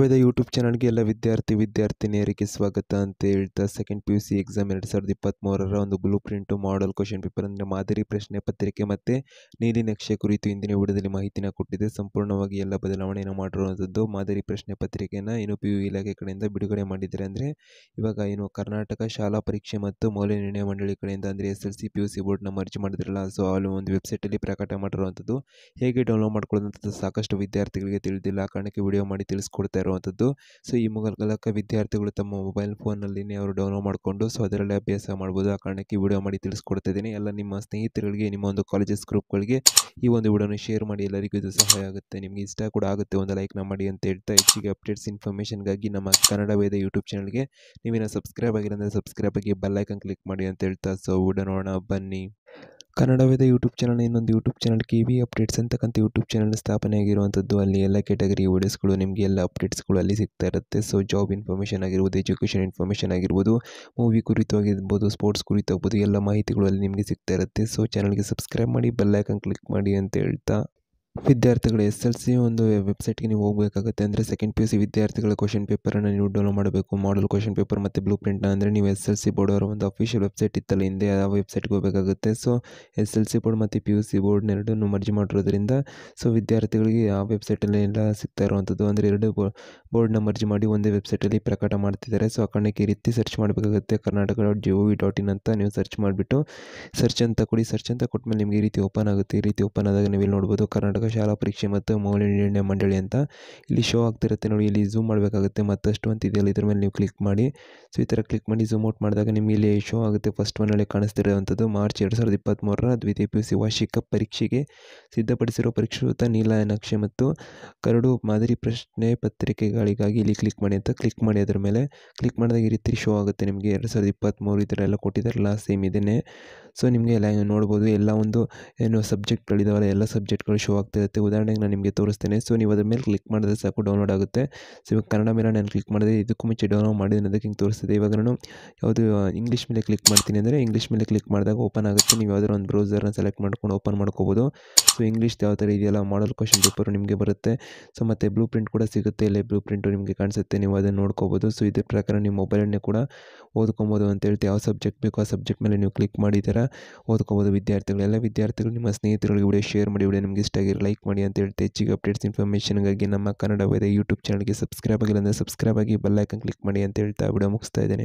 ವೇದ YouTube ಚಾನಲ್ಗೆ ಎಲ್ಲ ವಿದ್ಯಾರ್ಥಿ ವಿದ್ಯಾರ್ಥಿನಿಯರಿಗೆ ಸ್ವಾಗತ ಅಂತ ಹೇಳ್ತಾ second P U C exam ಎರಡು ಸಾವಿರದ ಇಪ್ಪತ್ತ್ಮೂರರ ಒಂದು blueprint model question paper ಅಂದರೆ ಮಾದರಿ ಪ್ರಶ್ನೆ ಪತ್ರಿಕೆ ಮತ್ತು ನೀಲಿ ನಕ್ಷೆ ಕುರಿತು ಇಂದಿನ ವಿಡಿಯೋದಲ್ಲಿ ಮಾಹಿತಿನ ಕೊಟ್ಟಿದೆ ಸಂಪೂರ್ಣವಾಗಿ ಎಲ್ಲ ಬದಲಾವಣೆಯನ್ನು ಮಾಡಿರುವಂಥದ್ದು ಮಾದರಿ ಪ್ರಶ್ನೆ ಪತ್ರಿಕೆಯನ್ನು ಏನು ಪಿ ಯು ಇಲಾಖೆ ಕಡೆಯಿಂದ ಬಿಡುಗಡೆ ಮಾಡಿದ್ದಾರೆ ಅಂದರೆ ಇವಾಗ ಏನು ಕರ್ನಾಟಕ ಶಾಲಾ ಪರೀಕ್ಷೆ ಮತ್ತು ಮೌಲ್ಯ ನಿರ್ಣಯ ಮಂಡಳಿ ಕಡೆಯಿಂದ ಅಂದರೆ S L C P U C ಬೋರ್ಡ್ನ ಮರ್ಜಿ ಮಾಡಿದ್ರಲ್ಲ ಸೊ ಅಲ್ಲಿ ಒಂದು ವೆಬ್ಸೈಟಲ್ಲಿ ಪ್ರಕಟ ಮಾಡಿರುವಂಥದ್ದು ಹೇಗೆ ಡೌನ್ಲೋಡ್ ಮಾಡ್ಕೊಳ್ಳುವಂಥದ್ದು ಸಾಕಷ್ಟು ವಿದ್ಯಾರ್ಥಿಗಳಿಗೆ ತಿಳಿದಿಲ್ಲ ಕಾರಣಕ್ಕೆ ವಿಡಿಯೋ ಮಾಡಿ ತಿಳಿಸ್ಕೊಡ್ತೀವಿ ಕೊಡ್ತಾ ಇರುವಂಥದ್ದು ಸೊ ಈ ಮೂಲಕ ವಿದ್ಯಾರ್ಥಿಗಳು ತಮ್ಮ ಮೊಬೈಲ್ ಫೋನಲ್ಲಿ ಅವರು ಡೌನ್ಲೋಡ್ ಮಾಡಿಕೊಂಡು ಸೊ ಅದರಲ್ಲಿ ಅಭ್ಯಾಸ ಮಾಡ್ಬೋದು ಆ ಕಾರಣಕ್ಕೆ ವಿಡಿಯೋ ಮಾಡಿ ತಿಳಿಸ್ಕೊಡ್ತಾ ಇದ್ದೀನಿ ಎಲ್ಲ ನಿಮ್ಮ ಸ್ನೇಹಿತರಿಗೆ ನಿಮ್ಮ ಒಂದು ಕಾಲೇಜಸ್ ಗ್ರೂಪ್ಗಳಿಗೆ ಈ ಒಂದು ವಿಡಿಯೋನ ಶೇರ್ ಮಾಡಿ ಎಲ್ಲರಿಗೂ ಇದು ಸಹಾಯ ಆಗುತ್ತೆ ನಿಮಗೆ ಇಷ್ಟ ಕೂಡ ಆಗುತ್ತೆ ಒಂದು ಲೈಕ್ನ ಮಾಡಿ ಅಂತ ಹೇಳ್ತಾ ಹೆಚ್ಚಿಗೆ ಅಪ್ಡೇಟ್ಸ್ ಇನ್ಫಾರ್ಮೇಷನ್ಗಾಗಿ ನಮ್ಮ ಕನ್ನಡ ವೇದ ಯೂಟ್ಯೂಬ್ ಚಾನಲ್ಗೆ ನೀವಿನ ಸಬ್ಸ್ಕ್ರೈಬ್ ಆಗಿಲ್ಲ ಸಬ್ಸ್ಕ್ರೈಬ್ ಆಗಿ ಬೆಲ್ಲೈಕನ್ ಕ್ಲಿಕ್ ಮಾಡಿ ಅಂತ ಹೇಳ್ತಾ ಸೊ ವಿಡಿಯೋ ನೋಡೋಣ ಬನ್ನಿ ಕನ್ನಡವೇದ ಯೂಟ್ಯೂಬ್ ಚಾನಲ್ ಇನ್ನೊಂದು YouTube channel K V updates ಅಂತಕ್ಕಂಥ ಯೂಟ್ಯೂಬ್ ಚಾನಲ್ ಸ್ಥಾಪನೆ ಆಗಿರುವಂಥದ್ದು ಅಲ್ಲಿ ಎಲ್ಲ ಕ್ಯಾಟಗರಿ ವೀಡಿಯೋಸ್ಗಳು ನಿಮಗೆ ಎಲ್ಲ ಅಪ್ಡೇಟ್ಸ್ಗಳು ಅಲ್ಲಿ ಸಿಗ್ತಾ ಇರುತ್ತೆ ಸೊ ಜಾಬ್ ಇನ್ಫಾರ್ಮೇಷನ್ ಆಗಿರ್ಬೋದು ಎಜುಕೇಷನ್ ಇನ್ಫಾರ್ಮೇಷನ್ ಆಗಿರ್ಬೋದು ಮೂವಿ ಆಗಿರ್ಬೋದು ಸ್ಪೋರ್ಟ್ಸ್ ಆಗ್ಬೋದು ಎಲ್ಲ ಮಾಹಿತಿಗಳು ಅಲ್ಲಿ ನಿಮಗೆ ಸಿಗ್ತಾ ಇರುತ್ತೆ ಸೊ ಚಾನಲ್ಗೆ ಸಬ್ಸ್ಕ್ರೈಬ್ ಮಾಡಿ ಬೆಲ್ಲೈಕನ್ ಕ್ಲಿಕ್ ಮಾಡಿ ಅಂತ ಹೇಳ್ತಾ ವಿದ್ಯಾರ್ಥಿಗಳು ಎಸ್ ಎಲ್ ಸಿ ಒಂದು ವೆಬ್ಸೈಟ್ಗೆ ನೀವು ಹೋಗಬೇಕಾಗುತ್ತೆ ಅಂದರೆ ಸೆಕೆಂಡ್ ಪಿ ಯು ಸಿ ವಿದ್ಯಾರ್ಥಿಗಳ ಕ್ವಶನ್ ಪೇಪರನ್ನು ನೀವು ಡೌನ್ಲೋಡ್ ಮಾಡಬೇಕು ಮಾಡಲ್ ಕ್ವಶನ್ ಪೇಪರ್ ಮತ್ತು ಬ್ಲೂ ಪ್ರಿಂಟ್ ಅಂದರೆ ನೀವು ಎಸ್ ಎಲ್ ಸಿ ಬೋರ್ಡ್ ಅವರ ಒಂದು ಅಫಿಷಿಯಲ್ ವೆಬ್ಸೈಟ್ ಇತ್ತಲ್ಲ ಹಿಂದೆ ಆ ವೆಬ್ಸೈಟ್ಗೆ ಹೋಗಬೇಕಾಗುತ್ತೆ so S L C board ಮತ್ತು ಪಿ ಯು ಸಿ ಬೋರ್ಡ್ ಎರಡನ್ನೂ ಮರ್ಜಿ ಮಾಡಿರೋದ್ರಿಂದ ಸೊ ವಿದ್ಯಾರ್ಥಿಗಳಿಗೆ ಆ ವೆಬ್ಸೈಟಲ್ಲಿ ಎಲ್ಲ ಸಿಗ್ತಾ ಇರುವಂಥದ್ದು ಅಂದರೆ ಎರಡು ಬೋರ್ಡ್ನ ಮರ್ಜಿ ಮಾಡಿ ಒಂದೇ ವೆಬ್ಸೈಟಲ್ಲಿ ಪ್ರಕಟ ಮಾಡ್ತಿದ್ದಾರೆ ಸೊ ಆ ಈ ರೀತಿ ಸರ್ಚ್ ಮಾಡಬೇಕಾಗುತ್ತೆ Karnataka dot G O V dot in ಅಂತ ನೀವು ಸರ್ಚ್ ಮಾಡಿಬಿಟ್ಟು ಸರ್ಚ್ ಅಂತ ಕೊಡಿ ಸರ್ಚ್ ಅಂತ ಕೊಟ್ಟ ಮೇಲೆ ನಿಮಗೆ ಈ ರೀತಿ ಓಪನ್ ಆಗುತ್ತೆ ಈ ರೀತಿ ಓಪನ್ ಆದಾಗ ನೀವು ಇಲ್ಲಿ ನೋಡ್ಬೋದು ಕರ್ನಾಟಕ ಶಾಲಾ ಪರೀಕ್ಷೆ ಮತ್ತು ಮೌಲ್ಯ ನಿರ್ಣಯ ಮಂಡಳಿ ಅಂತ ಇಲ್ಲಿ ಶೋ ಆಗ್ತಿರುತ್ತೆ ನೋಡಿ ಇಲ್ಲಿ ಝೂಮ್ ಮಾಡಬೇಕಾಗುತ್ತೆ ಮತ್ತಷ್ಟು ಅಂತ ಇದೆಯಲ್ಲ ಇದ್ರ ಮೇಲೆ ನೀವು ಕ್ಲಿಕ್ ಮಾಡಿ ಸೊ ಈ ಥರ ಕ್ಲಿಕ್ ಮಾಡಿ ಝೂಮ್ ಔಟ್ ಮಾಡಿದಾಗ ನಿಮಗೆ ಇಲ್ಲಿ ಶೋ ಆಗುತ್ತೆ ಫಸ್ಟ್ ಅಲ್ಲಿ ಕಾಣಿಸ್ತಿರುವಂಥದ್ದು ಮಾರ್ಚ್ ಎರಡು ಸಾವಿರದ ಇಪ್ಪತ್ತ್ಮೂರರ ದ್ವಿತೀಯ ಪಿ ಯು ಸಿ ವಾರ್ಷಿಕ ಪರೀಕ್ಷೆಗೆ ಸಿದ್ಧಪಡಿಸಿರುವ ಪರೀಕ್ಷೃತ ನಕ್ಷೆ ಮತ್ತು ಕರಡು ಮಾದರಿ ಪ್ರಶ್ನೆ ಪತ್ರಿಕೆಗಳಿಗಾಗಿ ಇಲ್ಲಿ ಕ್ಲಿಕ್ ಮಾಡಿ ಅಂತ ಕ್ಲಿಕ್ ಮಾಡಿ ಅದರ ಮೇಲೆ ಕ್ಲಿಕ್ ಮಾಡಿದಾಗ ಈ ರೀತಿ ಶೋ ಆಗುತ್ತೆ ನಿಮಗೆ ಎರಡು ಸಾವಿರದ ಇಪ್ಪತ್ತ್ಮೂರು ಈ ಥರ ಎಲ್ಲ ಕೊಟ್ಟಿದ್ದಾರಲ್ಲ ಸೇಮ್ ಇದನ್ನೇ ಸೊ ನಿಮಗೆ ಎಲ್ಲ ನೋಡ್ಬೋದು ಎಲ್ಲ ಒಂದು ಏನು ಸಬ್ಜೆಕ್ಟ್ಗಳಿದಾವಲ್ಲ ಎಲ್ಲ ಸಬ್ಜೆಕ್ಟ್ಗಳು ಶೋ ಆಗ್ತದೆ ಅಂತ ಇರುತ್ತೆ ಉದಾಹರಣೆಗೆ ನಾನು ನಿಮಗೆ ತೋರಿಸ್ತೇನೆ ಸೊ ನೀವು ಅದ್ರ ಮೇಲೆ ಕ್ಲಿಕ್ ಮಾಡಿದ್ರೆ ಸಾಕು ಡೌನ್ಲೋಡ್ ಆಗುತ್ತೆ ಸೊ ಇವಾಗ ಕನ್ನಡ ಮೇಲೆ ನಾನು ಕ್ಲಿಕ್ ಮಾಡಿದೆ ಇದಕ್ಕೂ ಮುಂಚೆ ಡೌನ್ಲೋಡ್ ಮಾಡಿದೆ ಅದಕ್ಕೆ ಹಿಂಗೆ ತೋರಿಸ್ತದೆ ಇವಾಗ ನಾನು ಯಾವುದು ಇಂಗ್ಲೀಷ್ ಮೇಲೆ ಕ್ಲಿಕ್ ಮಾಡ್ತೀನಿ ಅಂದರೆ ಇಂಗ್ಲೀಷ್ ಮೇಲೆ ಕ್ಲಿಕ್ ಮಾಡಿದಾಗ ಓಪನ್ ಆಗುತ್ತೆ ನೀವು ಯಾವುದಾದ್ರು ಒಂದು ಬ್ರೌಸರ್ನ ಸೆಲೆಕ್ಟ್ ಮಾಡ್ಕೊಂಡು ಓಪನ್ ಮಾಡ್ಕೋಬೋದು ಸೊ ಇಂಗ್ಲೀಷ್ ಯಾವ ಥರ ಇದೆಯಲ್ಲ ಮಾಡಲ್ ಕ್ವಶನ್ ಪೇಪರ್ ನಿಮಗೆ ಬರುತ್ತೆ ಸೊ ಮತ್ತು ಬ್ಲೂ ಪ್ರಿಂಟ್ ಕೂಡ ಸಿಗುತ್ತೆ ಇಲ್ಲೇ ಬ್ಲೂ ಪ್ರಿಂಟು ನಿಮಗೆ ಕಾಣಿಸುತ್ತೆ ನೀವು ಅದನ್ನು ನೋಡ್ಕೋಬೋದು ಸೊ ಇದ್ರ ಪ್ರಕಾರ ನಿಮ್ಮ ಮೊಬೈಲನ್ನೇ ಕೂಡ ಓದ್ಕೊಬೋದು ಅಂತ ಹೇಳ್ತೀವಿ ಯಾವ ಸಬ್ಜೆಕ್ಟ್ ಬೇಕೋ ಆ ಸಬ್ಜೆಕ್ಟ್ ಮೇಲೆ ನೀವು ಕ್ಲಿಕ್ ಮಾಡಿದ್ದೀರಾ ಓದ್ಕೋಬೋದು ವಿದ್ಯಾರ್ಥಿಗಳು ಎಲ್ಲ ವಿದ್ಯಾರ್ಥಿಗಳು ನಿಮ್ಮ ಸ್ನೇಹಿತರಿಗೆ ವಿಡಿಯೋ ಶೇರ್ ಮಾಡಿ ವಿಡಿಯೋ ನಿಮಗೆ ಇಷ್ಟ ಆಗಿರಲ್ಲ ಲೈಕ್ ಮಾಡಿ ಅಂತ ಹೇಳ್ತೀವಿ ಹೆಚ್ಚಿಗೆ ಅಪ್ಡೇಟ್ಸ್ ಇನ್ಫಾರ್ಮೇಷನ್ಗಾಗಿ ನಮ್ಮ ಕನ್ನಡ ವೇದ ಯೂಟ್ಯೂಬ್ ಚಾನಲ್ಗೆ ಸಬ್ಸ್ಕ್ರೈಬ್ ಆಗಿಲ್ಲ ಅಂದರೆ ಸಬ್ಸ್ಕ್ರೈಬ್ ಆಗಿ ಬೆಲ್ಲೈಕನ್ ಕ್ಲಿಕ್ ಮಾಡಿ ಅಂತ ಹೇಳ್ತಾ ವಿಡಿಯೋ ಮುಗಿಸ್ತಾ ಇದ್ದೇನೆ